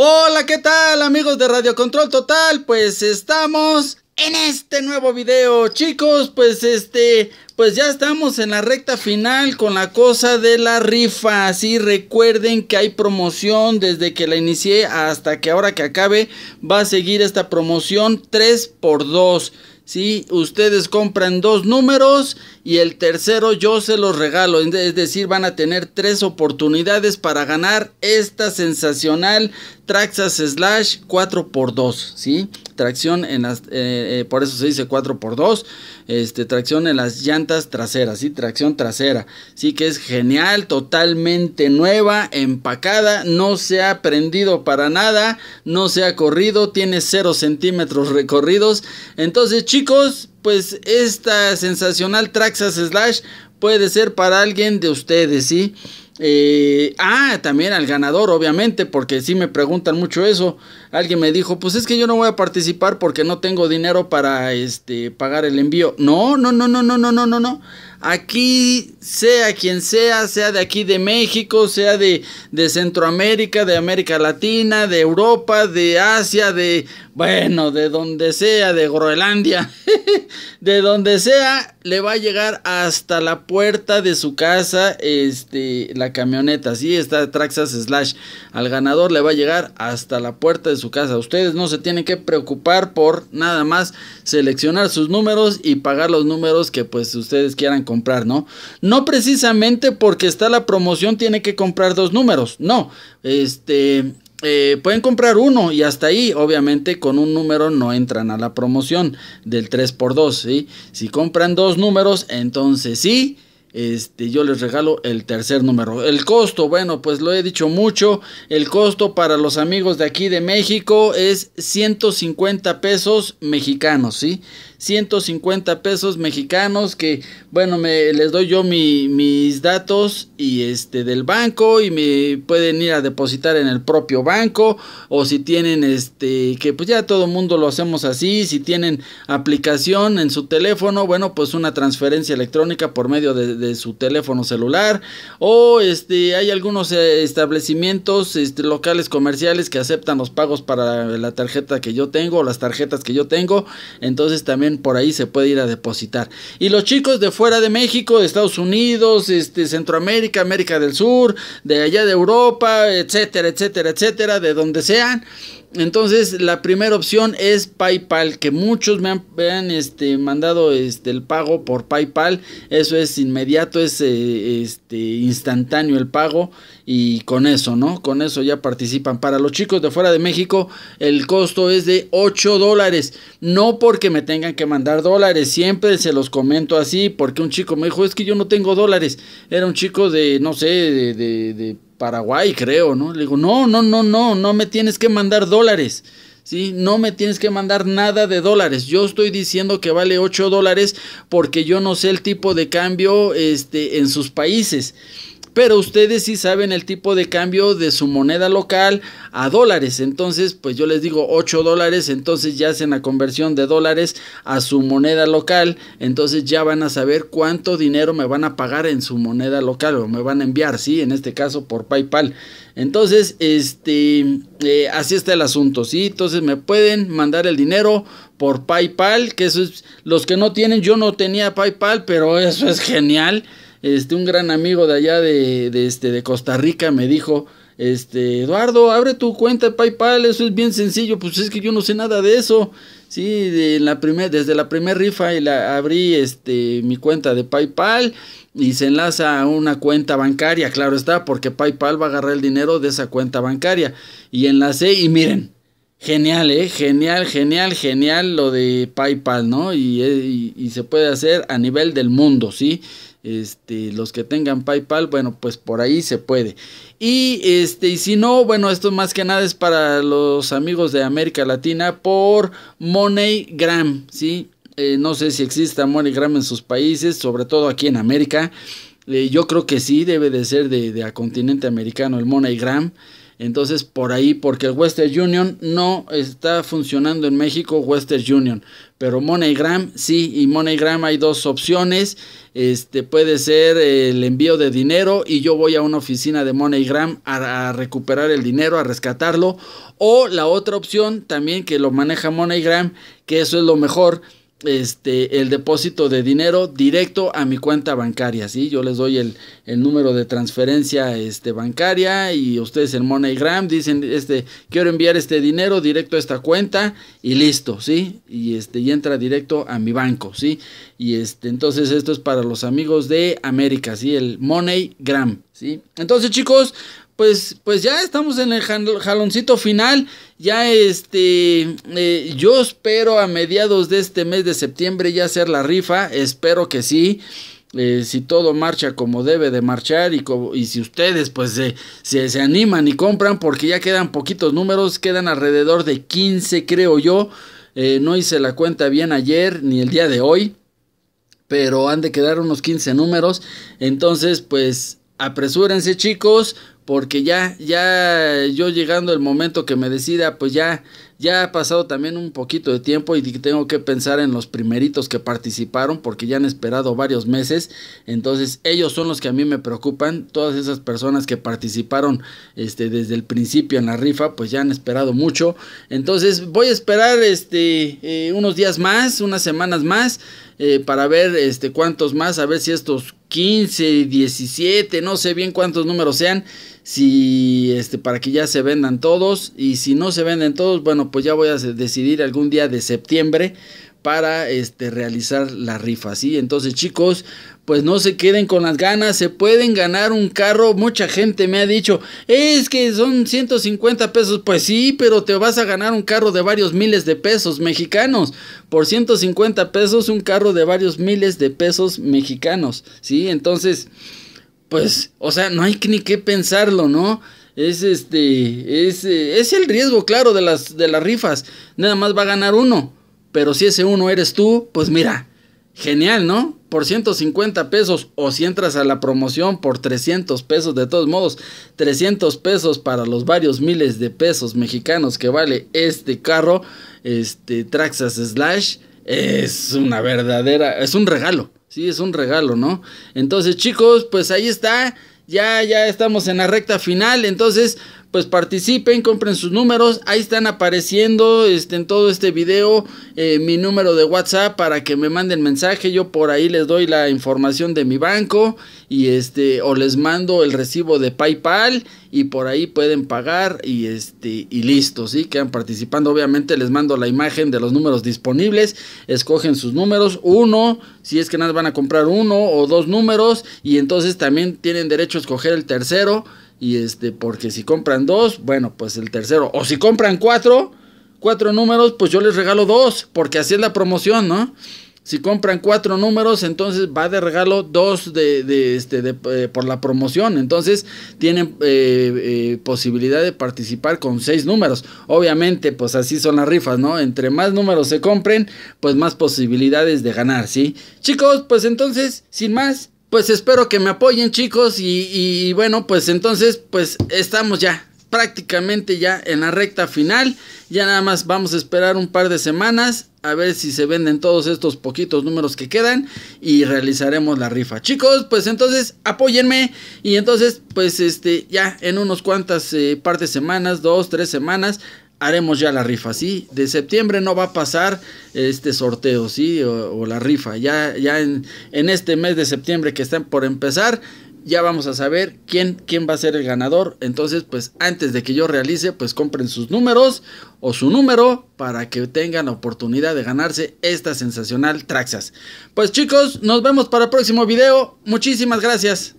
Hola, ¿qué tal amigos de Radio Control Total? Pues estamos en este nuevo video, chicos. Pues este, pues ya estamos en la recta final con la cosa de la rifa. Así recuerden que hay promoción desde que la inicié hasta que ahora que acabe va a seguir esta promoción 3x2. 2 Si Ustedes compran dos números y el tercero yo se los regalo. Es decir, van a tener tres oportunidades para ganar esta sensacional Traxas Slash 4x2, ¿sí? Tracción en las, eh, eh, por eso se dice 4x2, este, tracción en las llantas traseras, ¿sí? Tracción trasera, sí que es genial, totalmente nueva, empacada, no se ha prendido para nada, no se ha corrido, tiene 0 centímetros recorridos. Entonces chicos, pues esta sensacional Traxas Slash puede ser para alguien de ustedes, ¿sí? sí eh, ah, también al ganador, obviamente, porque si me preguntan mucho eso. Alguien me dijo, pues es que yo no voy a participar porque no tengo dinero para este, pagar el envío. No, no, no, no, no, no, no, no, no. Aquí, sea quien sea, sea de aquí de México, sea de, de Centroamérica, de América Latina, de Europa, de Asia, de, bueno, de donde sea, de Groenlandia, de donde sea, le va a llegar hasta la puerta de su casa, este, la camioneta, sí, está Traxas Slash, al ganador le va a llegar hasta la puerta de su casa. Ustedes no se tienen que preocupar por nada más seleccionar sus números y pagar los números que pues ustedes quieran comprar, ¿no? No precisamente porque está la promoción tiene que comprar dos números, no. Este, eh, pueden comprar uno y hasta ahí, obviamente con un número no entran a la promoción del 3x2, ¿sí? Si compran dos números, entonces sí, este, yo les regalo el tercer número. El costo, bueno, pues lo he dicho mucho, el costo para los amigos de aquí de México es 150 pesos mexicanos, ¿sí? 150 pesos mexicanos que, bueno, me, les doy yo mis datos y este del banco y me pueden ir a depositar en el propio banco o si tienen este, que pues ya todo el mundo lo hacemos así, si tienen aplicación en su teléfono, bueno, pues una transferencia electrónica por medio de, su teléfono celular o este, hay algunos eh, establecimientos este, locales comerciales que aceptan los pagos para la tarjeta que yo tengo o las tarjetas que yo tengo, entonces también por ahí se puede ir a depositar. Y los chicos de fuera de México, de Estados Unidos, este, Centroamérica, América del Sur, de allá de Europa, etcétera, etcétera, etcétera, de donde sean, entonces, la primera opción es PayPal, que muchos me han, este, mandado este, el pago por PayPal. Eso es inmediato, es eh, este, instantáneo el pago. Y con eso, ¿no? Con eso ya participan. Para los chicos de fuera de México, el costo es de 8 dólares. No porque me tengan que mandar dólares, siempre se los comento así, porque un chico me dijo, es que yo no tengo dólares. Era un chico de, no sé, de Paraguay, creo, ¿no? Le digo, no, no, no, no, no me tienes que mandar dólares. ¿Sí? No me tienes que mandar nada de dólares. Yo estoy diciendo que vale 8 dólares porque yo no sé el tipo de cambio este, en sus países pero ustedes sí saben el tipo de cambio de su moneda local a dólares. Entonces, pues yo les digo 8 dólares, entonces ya hacen la conversión de dólares a su moneda local. Entonces ya van a saber cuánto dinero me van a pagar en su moneda local o me van a enviar, ¿sí? En este caso por PayPal. Entonces, este, eh, así está el asunto, ¿sí? Entonces me pueden mandar el dinero por PayPal, que eso es, los que no tienen, yo no tenía PayPal, pero eso es genial este, un gran amigo de allá de, este, de Costa Rica me dijo, este, Eduardo, abre tu cuenta de PayPal, eso es bien sencillo, pues es que yo no sé nada de eso. Sí, de la primer, desde la primera rifa y la, abrí este, mi cuenta de PayPal y se enlaza a una cuenta bancaria, claro está, porque PayPal va a agarrar el dinero de esa cuenta bancaria. Y enlacé y miren, genial, ¿eh? Genial, genial, genial lo de PayPal, ¿no? Y, eh, se puede hacer a nivel del mundo, ¿sí? sí este, los que tengan PayPal, bueno, pues por ahí se puede. Y este, y si no, bueno, esto más que nada es para los amigos de América Latina por MoneyGram, ¿sí? Eh, no sé si exista MoneyGram en sus países, sobre todo aquí en América. Eh, yo creo que sí, debe de ser de, de a continente americano el MoneyGram. Entonces, por ahí, porque el Western Union no está funcionando en México, Western Union. Pero MoneyGram, sí, y MoneyGram hay dos opciones. Este puede ser el envío de dinero y yo voy a una oficina de MoneyGram a recuperar el dinero, a rescatarlo. O la otra opción también que lo maneja MoneyGram, que eso es lo mejor este, el depósito de dinero directo a mi cuenta bancaria, ¿sí? Yo les doy el, número de transferencia este, bancaria y ustedes en MoneyGram dicen, este, quiero enviar este dinero directo a esta cuenta y listo, ¿sí? Y, este, y entra directo a mi banco, ¿sí? Y este, entonces esto es para los amigos de América, ¿sí? El MoneyGram, ¿sí? Entonces chicos, pues, pues, ya estamos en el jaloncito final. Ya este, eh, yo espero a mediados de este mes de septiembre ya hacer la rifa. Espero que sí. Eh, si todo marcha como debe de marchar y, si ustedes pues se, se animan y compran porque ya quedan poquitos números, quedan alrededor de 15 creo yo. Eh, no hice la cuenta bien ayer ni el día de hoy, pero han de quedar unos 15 números. Entonces pues apresúrense chicos, porque ya, ya yo llegando el momento que me decida, pues ya, ya ha pasado también un poquito de tiempo y tengo que pensar en los primeritos que participaron, porque ya han esperado varios meses, entonces ellos son los que a mí me preocupan, todas esas personas que participaron este, desde el principio en la rifa, pues ya han esperado mucho, entonces voy a esperar este, eh, unos días más, unas semanas más, eh, para ver este, cuántos más, a ver si estos 15, 17, no sé bien cuántos números sean, si este, para que ya se vendan todos y si no se venden todos, bueno, pues ya voy a decidir algún día de septiembre para este, realizar la rifa, ¿sí? Entonces chicos, pues no se queden con las ganas, se pueden ganar un carro, mucha gente me ha dicho, es que son 150 pesos, pues sí, pero te vas a ganar un carro de varios miles de pesos mexicanos, por 150 pesos un carro de varios miles de pesos mexicanos, ¿sí? Entonces, pues, o sea, no hay ni que pensarlo, ¿no? es este es, eh, es, el riesgo claro de las de las rifas nada más va a ganar uno pero si ese uno eres tú, pues mira, genial, ¿no? Por 150 pesos o si entras a la promoción por 300 pesos, de todos modos, 300 pesos para los varios miles de pesos mexicanos que vale este carro, este Traxas Slash, es una verdadera, es un regalo, sí, es un regalo, ¿no? Entonces chicos, pues ahí está, ya, ya estamos en la recta final, entonces pues participen, compren sus números. Ahí están apareciendo este, en todo este video eh, mi número de WhatsApp para que me manden mensaje. Yo por ahí les doy la información de mi banco y este o les mando el recibo de PayPal y por ahí pueden pagar y este y listo, sí, quedan participando. Obviamente les mando la imagen de los números disponibles, escogen sus números, uno, si es que nada van a comprar uno o dos números y entonces también tienen derecho a escoger el tercero. Y este, porque si compran dos, bueno, pues el tercero. O si compran cuatro, cuatro números, pues yo les regalo dos, porque así es la promoción, ¿no? Si compran cuatro números, entonces va de regalo dos de, de, este, eh, por la promoción. Entonces tienen eh, eh, posibilidad de participar con seis números. Obviamente, pues así son las rifas, ¿no? Entre más números se compren, pues más posibilidades de ganar, ¿sí? Chicos, pues entonces, sin más, pues espero que me apoyen chicos y, bueno, pues entonces pues estamos ya prácticamente ya en la recta final. Ya nada más vamos a esperar un par de semanas a ver si se venden todos estos poquitos números que quedan y realizaremos la rifa. Chicos, pues entonces apóyenme y entonces pues este ya en unos cuantas partes eh, par de semanas, dos, tres semanas haremos ya la rifa, ¿sí? De septiembre no va a pasar este sorteo, ¿sí? O, la rifa. Ya, ya en, este mes de septiembre que están por empezar, ya vamos a saber quién, quién va a ser el ganador. Entonces, pues antes de que yo realice, pues compren sus números o su número para que tengan la oportunidad de ganarse esta sensacional Traxas. Pues chicos, nos vemos para el próximo video. Muchísimas gracias.